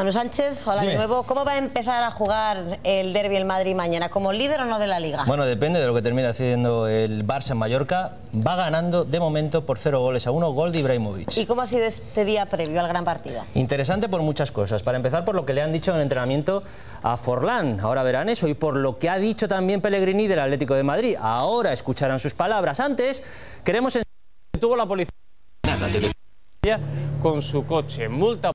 Manu Sánchez, hola de nuevo. ¿Cómo va a empezar a jugar el derby el Madrid mañana? ¿Como líder o no de la liga? Bueno, depende de lo que termine haciendo el Barça en Mallorca. Va ganando de momento por cero goles a uno, gol de Ibrahimovic. ¿Y cómo ha sido este día previo al gran partido? Interesante por muchas cosas. Para empezar, por lo que le han dicho en el entrenamiento a Forlán. Ahora verán eso. Y por lo que ha dicho también Pellegrini del Atlético de Madrid. Ahora escucharán sus palabras. Antes, queremos. Tuvo la policía. Con su coche, multa.